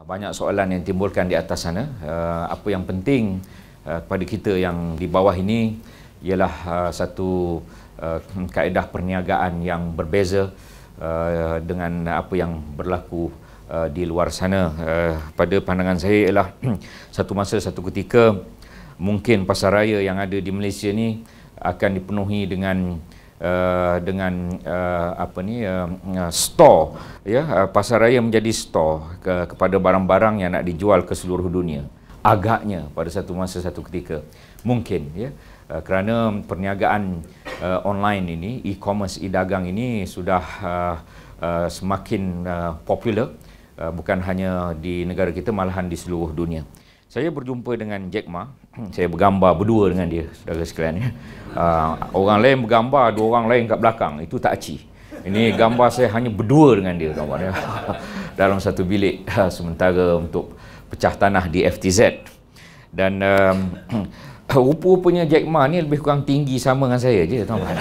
Ah, banyak soalan yang timbulkan di atas sana ah, apa yang penting ah, kepada kita yang di bawah ini ialah satu kaedah perniagaan yang berbeza dengan apa yang berlaku di luar sana pada pandangan saya ialah satu masa satu ketika mungkin pasaraya yang ada di Malaysia ini akan dipenuhi dengan uh, dengan uh, apa ni uh, uh store ya yeah, uh, pasaraya menjadi store ke, kepada barang-barang yang nak dijual ke seluruh dunia agaknya pada satu masa satu ketika mungkin ya yeah, uh, kerana perniagaan uh, online ini e-commerce e-dagang ini sudah uh, uh, semakin uh, popular uh, bukan hanya di negara kita malahan di seluruh dunia saya berjumpa dengan Jack Ma Hmm, saya bergambar berdua dengan dia saudara sekalian ya. Uh, orang lain bergambar dua orang lain kat belakang itu tak aci ini gambar saya hanya berdua dengan dia gambar ya. dalam satu bilik ah, sementara untuk pecah tanah di FTZ dan um, rupa-rupanya Jack Ma ni lebih kurang tinggi sama dengan saya je tuan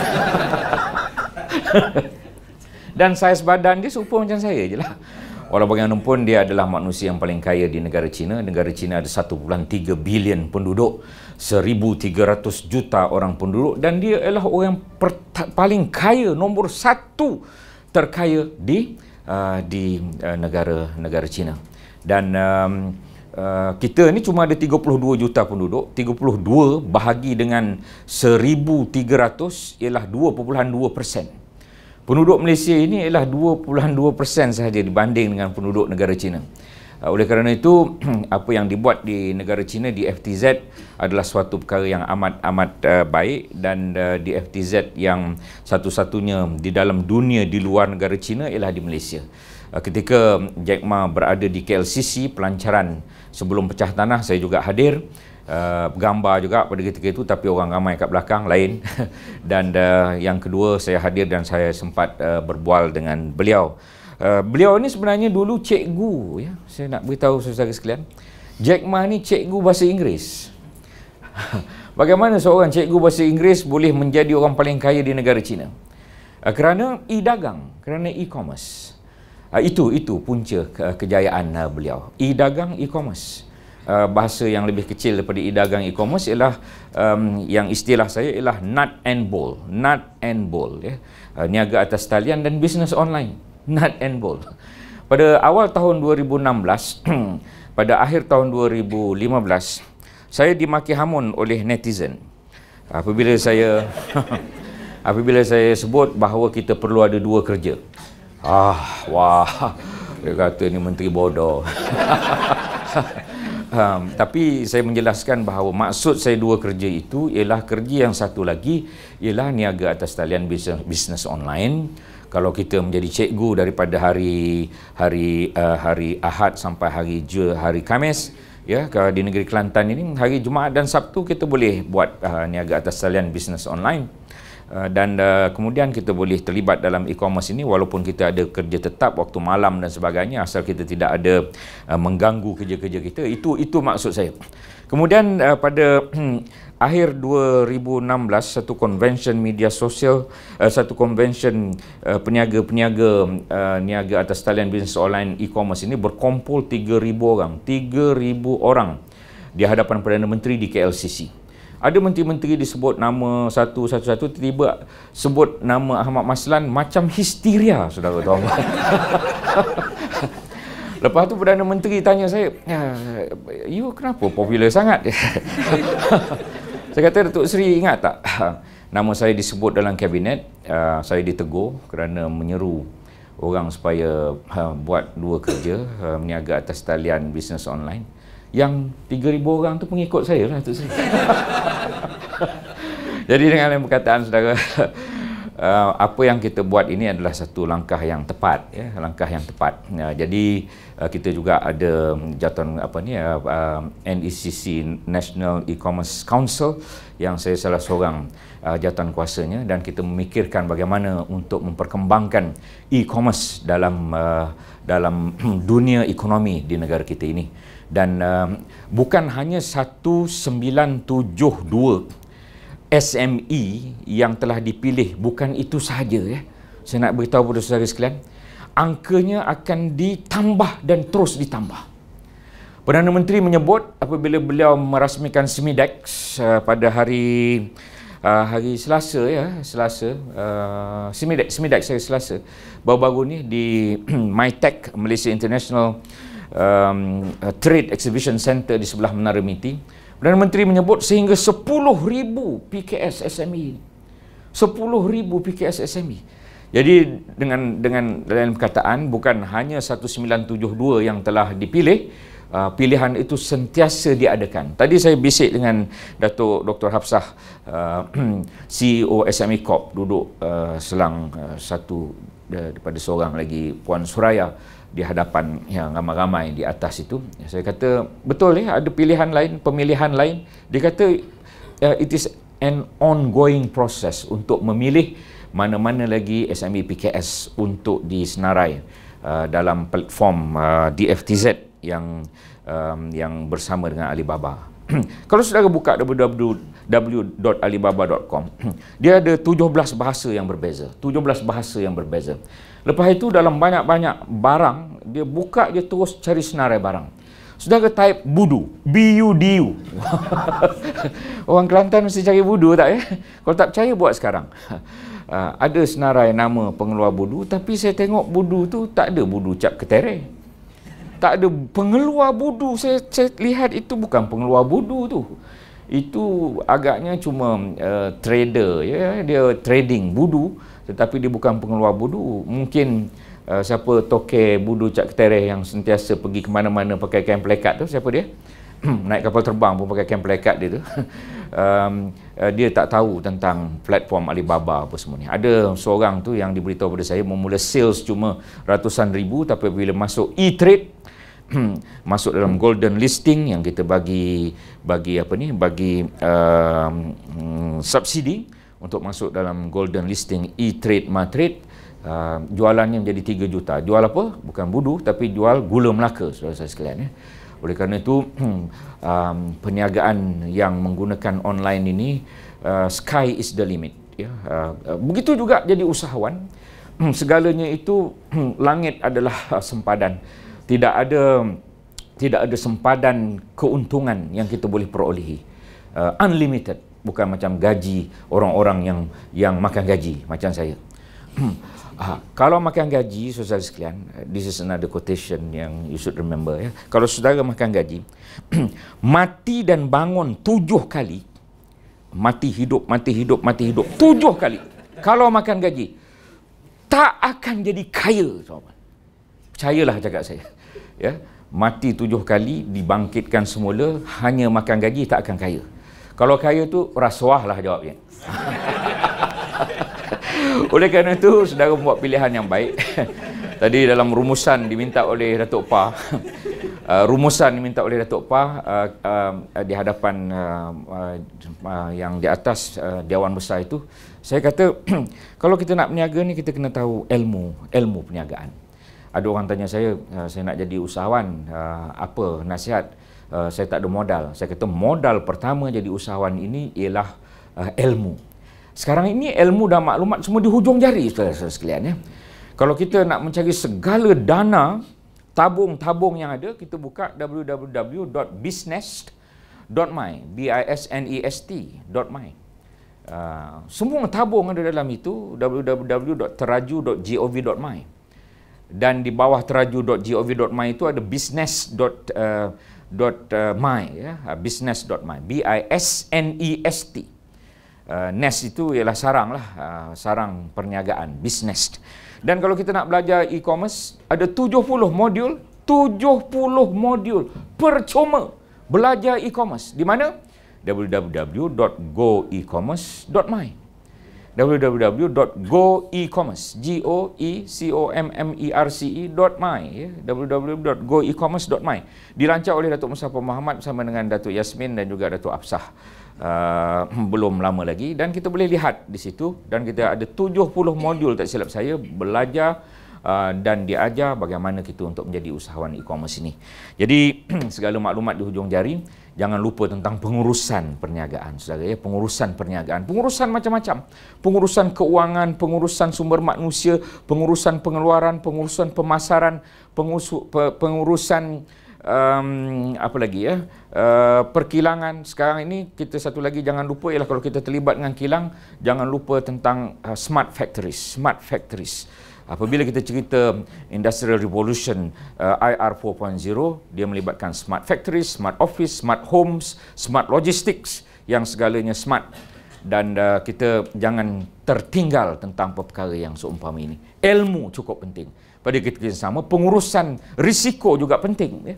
dan saiz badan dia serupa macam saya je lah walaupun bagaimanapun dia adalah manusia yang paling kaya di negara China. Negara China ada 1.3 bilion penduduk, 1.300 juta orang penduduk dan dia adalah orang yang paling kaya, nombor satu terkaya di uh, di negara-negara uh, China. Dan um, Uh, kita ni cuma ada 32 juta penduduk 32 bahagi dengan 1300 ialah 2.2 persen Penduduk Malaysia ini ialah 2.2% sahaja dibanding dengan penduduk negara China. Ah, oleh kerana itu, apa yang dibuat di negara China di FTZ adalah suatu perkara yang amat-amat ah, baik dan ah, di FTZ yang satu-satunya di dalam dunia di luar negara China ialah di Malaysia. Ketika Jack Ma berada di KLCC, pelancaran sebelum pecah tanah, saya juga hadir uh, gambar juga pada ketika itu tapi orang ramai kat belakang lain dan uh, yang kedua saya hadir dan saya sempat uh, berbual dengan beliau. Uh, beliau ni sebenarnya dulu cikgu ya. Saya nak beritahu saudara sekalian. Jack Ma ni cikgu bahasa Inggeris. Bagaimana seorang cikgu bahasa Inggeris boleh menjadi orang paling kaya di negara China? Uh, kerana e-dagang, kerana e-commerce. Uh, itu itu punca ke- kejayaan uh, beliau. E-dagang, e-commerce. Uh, bahasa yang lebih kecil daripada e-dagang e-commerce ialah um, yang istilah saya ialah nut and bowl nut and bowl ya. uh, niaga atas talian dan bisnes online nut and bowl pada awal tahun 2016 pada akhir tahun 2015 saya dimaki hamun oleh netizen apabila saya apabila saya sebut bahawa kita perlu ada dua kerja ah wah dia kata ni menteri bodoh um, tapi saya menjelaskan bahawa maksud saya dua kerja itu ialah kerja yang satu lagi ialah niaga atas talian bisnes, bisnes online. Kalau kita menjadi cikgu daripada hari hari uh, hari Ahad sampai hari Je hari Khamis, ya kalau di negeri Kelantan ini hari Jumaat dan Sabtu kita boleh buat uh, niaga atas talian bisnes online. Uh, dan uh, kemudian kita boleh terlibat dalam e-commerce ini walaupun kita ada kerja tetap waktu malam dan sebagainya asal kita tidak ada uh, mengganggu kerja-kerja kita itu itu maksud saya kemudian uh, pada hmm, akhir 2016 satu convention media sosial uh, satu convention uh, peniaga-peniaga uh, niaga atas talian bisnes online e-commerce ini berkumpul 3000 orang 3000 orang di hadapan Perdana Menteri di KLCC ada menteri-menteri disebut nama satu satu satu tiba sebut nama Ahmad Maslan macam histeria saudara tuan Lepas tu Perdana Menteri tanya saya, ya, you kenapa popular sangat? saya kata, Datuk Seri ingat tak? Nama saya disebut dalam kabinet, uh, saya ditegur kerana menyeru orang supaya uh, buat dua kerja, uh, meniaga atas talian bisnes online yang 3000 orang tu pengikut saya lah tu saya. Jadi dengan lain perkataan saudara uh, apa yang kita buat ini adalah satu langkah yang tepat ya langkah yang tepat uh, jadi uh, kita juga ada jatuh apa ni NECC National E-commerce Council yang saya salah seorang uh, jatuh kuasanya dan kita memikirkan bagaimana untuk memperkembangkan e-commerce dalam dalam dunia ekonomi di negara kita ini dan um, bukan hanya 1972 SME yang telah dipilih bukan itu sahaja ya. Saya nak beritahu kepada saudara sekalian, angkanya akan ditambah dan terus ditambah. Perdana Menteri menyebut apabila beliau merasmikan Semidex uh, pada hari uh, hari Selasa ya, Selasa uh, Semidex Semidex hari Selasa baru-baru ni di MyTech Malaysia International um, Trade Exhibition Center di sebelah Menara Miti. Perdana Menteri menyebut sehingga 10,000 PKS SME. 10,000 PKS SME. Jadi dengan dengan dalam perkataan bukan hanya 1972 yang telah dipilih, Uh, pilihan itu sentiasa diadakan. Tadi saya bisik dengan Datuk Dr. Hafsah uh, CEO e SME Corp duduk uh, selang uh, satu daripada seorang lagi Puan Suraya di hadapan yang ramai-ramai di atas itu saya kata betul ya ada pilihan lain pemilihan lain dia kata uh, it is an ongoing process untuk memilih mana-mana lagi SME PKS untuk disenarai uh, dalam platform uh, DFTZ yang um, yang bersama dengan Alibaba kalau saudara buka www www.alibaba.com. Dia ada 17 bahasa yang berbeza. 17 bahasa yang berbeza. Lepas itu dalam banyak-banyak barang, dia buka dia terus cari senarai barang. Sudah ke type budu? B-U-D-U. Orang Kelantan mesti cari budu tak ya? Kalau tak percaya buat sekarang. Uh, ada senarai nama pengeluar budu tapi saya tengok budu tu tak ada budu cap ketere tak ada pengeluar budu saya, saya lihat itu bukan pengeluar budu tu itu agaknya cuma uh, trader ya dia trading budu tetapi dia bukan pengeluar budu mungkin uh, siapa toke budu cak ketereh yang sentiasa pergi ke mana-mana pakai kain pelekat tu siapa dia naik kapal terbang pun pakai kain pelekat dia tu um, uh, dia tak tahu tentang platform Alibaba apa semua ni ada seorang tu yang diberitahu pada saya memula sales cuma ratusan ribu tapi bila masuk e-trade Hmm, masuk dalam golden listing yang kita bagi bagi apa ni bagi um, hmm, subsidi untuk masuk dalam golden listing e-trade matrade Uh, jualannya menjadi 3 juta. Jual apa? Bukan budu tapi jual gula Melaka saudara-saudara sekalian ya. Oleh kerana itu hmm, um, perniagaan yang menggunakan online ini uh, sky is the limit ya. Uh, uh, begitu juga jadi usahawan segalanya itu langit adalah uh, sempadan tidak ada tidak ada sempadan keuntungan yang kita boleh perolehi uh, unlimited bukan macam gaji orang-orang yang yang makan gaji macam saya uh, kalau makan gaji saudara sekalian uh, this is another quotation yang you should remember ya kalau saudara makan gaji mati dan bangun tujuh kali mati hidup mati hidup mati hidup tujuh kali kalau makan gaji tak akan jadi kaya tuan-tuan percayalah cakap saya ya mati tujuh kali dibangkitkan semula hanya makan gaji tak akan kaya kalau kaya tu rasuah lah jawabnya oleh kerana itu saudara membuat pilihan yang baik tadi dalam rumusan diminta oleh Datuk Pa uh, rumusan diminta oleh Datuk Pa uh, uh, uh, di hadapan uh, uh, uh, yang di atas uh, Dewan Besar itu saya kata kalau kita nak berniaga ni kita kena tahu ilmu ilmu perniagaan ada orang tanya saya ah, saya nak jadi usahawan ah, apa nasihat ah, saya tak ada modal saya kata modal pertama jadi usahawan ini ialah ilmu sekarang ini ilmu dan maklumat semua di hujung jari saudara-saudara sekalian ya kalau kita nak mencari segala dana tabung-tabung yang ada kita buka www.business.my b i s n e s t .my. semua tabung ada dalam itu www.teraju.gov.my dan di bawah teraju.gov.my itu ada business.my uh, uh, ya ha, business.my b i s n e s t uh, nest itu ialah sarang lah sarang perniagaan business dan kalau kita nak belajar e-commerce ada 70 modul 70 modul percuma belajar e-commerce di mana www.goecommerce.my www.goecommerce g o e c o m m e r c e .my ya. www.goecommerce.my dirancang oleh Datuk Mustafa Muhammad bersama dengan Datuk Yasmin dan juga Datuk Absah uh, belum lama lagi dan kita boleh lihat di situ dan kita ada 70 modul tak silap saya belajar Ah, dan diajar bagaimana kita untuk menjadi usahawan e-commerce ini. Jadi segala maklumat di hujung jari, jangan lupa tentang pengurusan perniagaan saudara ya, pengurusan perniagaan, pengurusan macam-macam. Pengurusan keuangan, pengurusan sumber manusia, pengurusan pengeluaran, pengurusan pemasaran, pengurus, pe, pengurusan Um, apa lagi ya uh, perkilangan sekarang ini kita satu lagi jangan lupa ialah kalau kita terlibat dengan kilang jangan lupa tentang uh, smart factories smart factories Apabila kita cerita industrial revolution uh, IR 4.0, dia melibatkan smart factories, smart office, smart homes, smart logistics yang segalanya smart dan uh, kita jangan tertinggal tentang perkara yang seumpama ini. Ilmu cukup penting. Pada ketika yang sama, pengurusan risiko juga penting. Ya.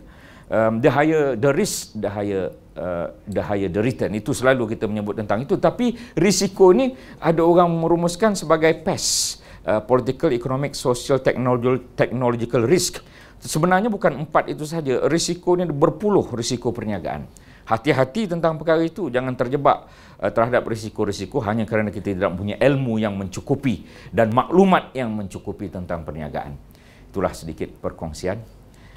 Um, the higher the risk, the higher Uh, the higher the return. Itu selalu kita menyebut tentang itu. Tapi risiko ini ada orang merumuskan sebagai PES. Uh, political, Economic, Social, Technological, Technological Risk. Sebenarnya bukan empat itu saja. Risiko ini berpuluh risiko perniagaan. Hati-hati tentang perkara itu. Jangan terjebak uh, terhadap risiko-risiko hanya kerana kita tidak punya ilmu yang mencukupi dan maklumat yang mencukupi tentang perniagaan. Itulah sedikit perkongsian.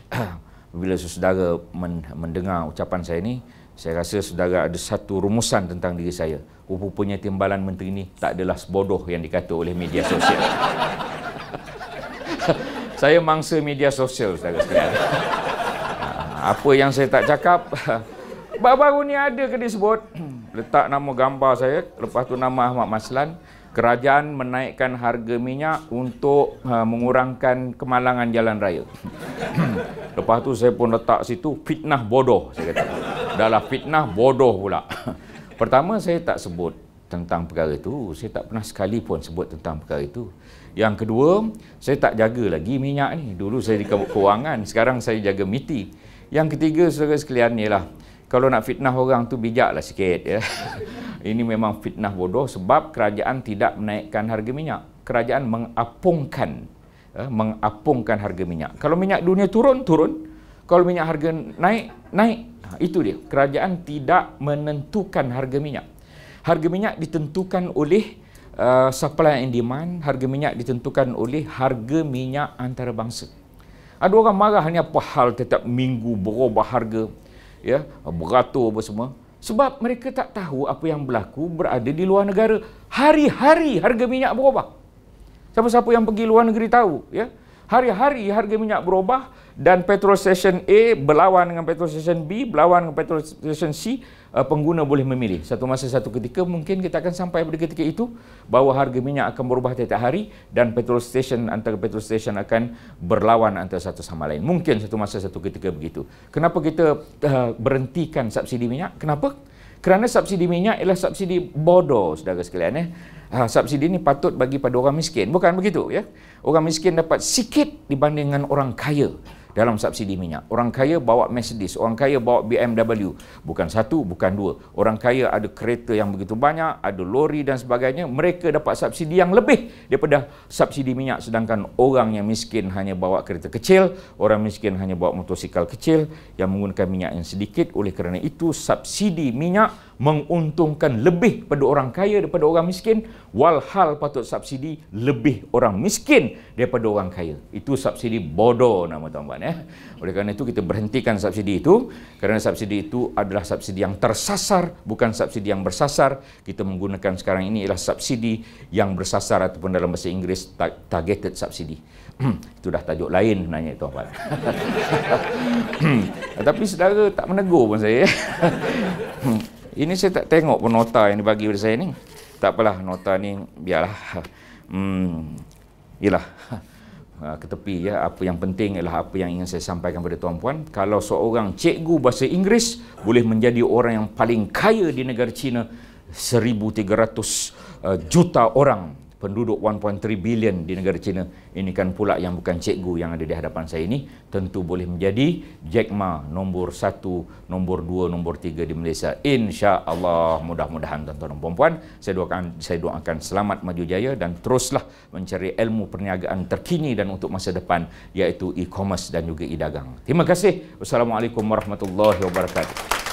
Bila saudara mendengar ucapan saya ini, saya rasa saudara ada satu rumusan tentang diri saya. Rupanya timbalan menteri ini tak adalah sebodoh yang dikata oleh media sosial. saya mangsa media sosial, saudara sekalian. Ah, apa yang saya tak cakap, baru-baru ni ada ke sebut. Letak nama gambar saya, lepas tu nama Ahmad Maslan. Kerajaan menaikkan harga minyak untuk ha, mengurangkan kemalangan jalan raya. lepas tu saya pun letak situ fitnah bodoh saya kata dalam fitnah bodoh pula. Pertama saya tak sebut tentang perkara itu. Saya tak pernah sekali pun sebut tentang perkara itu. Yang kedua, saya tak jaga lagi minyak ni. Dulu saya di kewangan, sekarang saya jaga miti. Yang ketiga, saudara sekalian, lah. kalau nak fitnah orang tu bijaklah sikit. Ya. Ini memang fitnah bodoh sebab kerajaan tidak menaikkan harga minyak. Kerajaan mengapungkan ya, mengapungkan harga minyak. Kalau minyak dunia turun, turun. Kalau minyak harga naik, naik. Ha, itu dia. Kerajaan tidak menentukan harga minyak. Harga minyak ditentukan oleh uh, supply and demand. Harga minyak ditentukan oleh harga minyak antarabangsa. Ada orang marah ni apa hal tetap minggu berubah harga. Ya, beratur apa semua. Sebab mereka tak tahu apa yang berlaku berada di luar negara. Hari-hari harga minyak berubah. Siapa-siapa yang pergi luar negeri tahu. ya Hari-hari harga minyak berubah dan petrol station A berlawan dengan petrol station B berlawan dengan petrol station C eh, pengguna boleh memilih satu masa satu ketika mungkin kita akan sampai pada ketika itu bahawa harga minyak akan berubah tiap hari dan petrol station antara petrol station akan berlawan antara satu sama lain mungkin satu masa satu ketika begitu kenapa kita uh, berhentikan subsidi minyak kenapa kerana subsidi minyak ialah subsidi bodoh saudara sekalian eh Ha, subsidi ini patut bagi pada orang miskin bukan begitu ya orang miskin dapat sikit dibandingkan orang kaya dalam subsidi minyak. Orang kaya bawa Mercedes, orang kaya bawa BMW. Bukan satu, bukan dua. Orang kaya ada kereta yang begitu banyak, ada lori dan sebagainya. Mereka dapat subsidi yang lebih daripada subsidi minyak. Sedangkan orang yang miskin hanya bawa kereta kecil, orang miskin hanya bawa motosikal kecil yang menggunakan minyak yang sedikit. Oleh kerana itu, subsidi minyak menguntungkan lebih pada orang kaya daripada orang miskin walhal patut subsidi lebih orang miskin daripada orang kaya itu subsidi bodoh nama tuan-tuan eh eh. Oleh kerana itu kita berhentikan subsidi itu kerana subsidi itu adalah subsidi yang tersasar bukan subsidi yang bersasar. Kita menggunakan sekarang ini ialah subsidi yang bersasar ataupun dalam bahasa Inggeris targeted subsidi. itu dah tajuk lain sebenarnya itu, puan. Tapi saudara tak menegur pun saya. ini saya tak tengok pun nota yang dibagi pada saya ni. Tak apalah nota ni biarlah. Hmm. Yalah. Ah, ke tepi ya apa yang penting ialah apa yang ingin saya sampaikan kepada tuan-puan kalau seorang cikgu bahasa Inggeris boleh menjadi orang yang paling kaya di negara China 1300 uh, eh, juta orang penduduk 1.3 bilion di negara China ini kan pula yang bukan cikgu yang ada di hadapan saya ini tentu boleh menjadi Jack Ma nombor 1, nombor 2, nombor 3 di Malaysia insya-Allah mudah-mudahan tuan-tuan dan puan saya doakan saya doakan selamat maju jaya dan teruslah mencari ilmu perniagaan terkini dan untuk masa depan iaitu e-commerce dan juga e-dagang terima kasih wassalamualaikum warahmatullahi wabarakatuh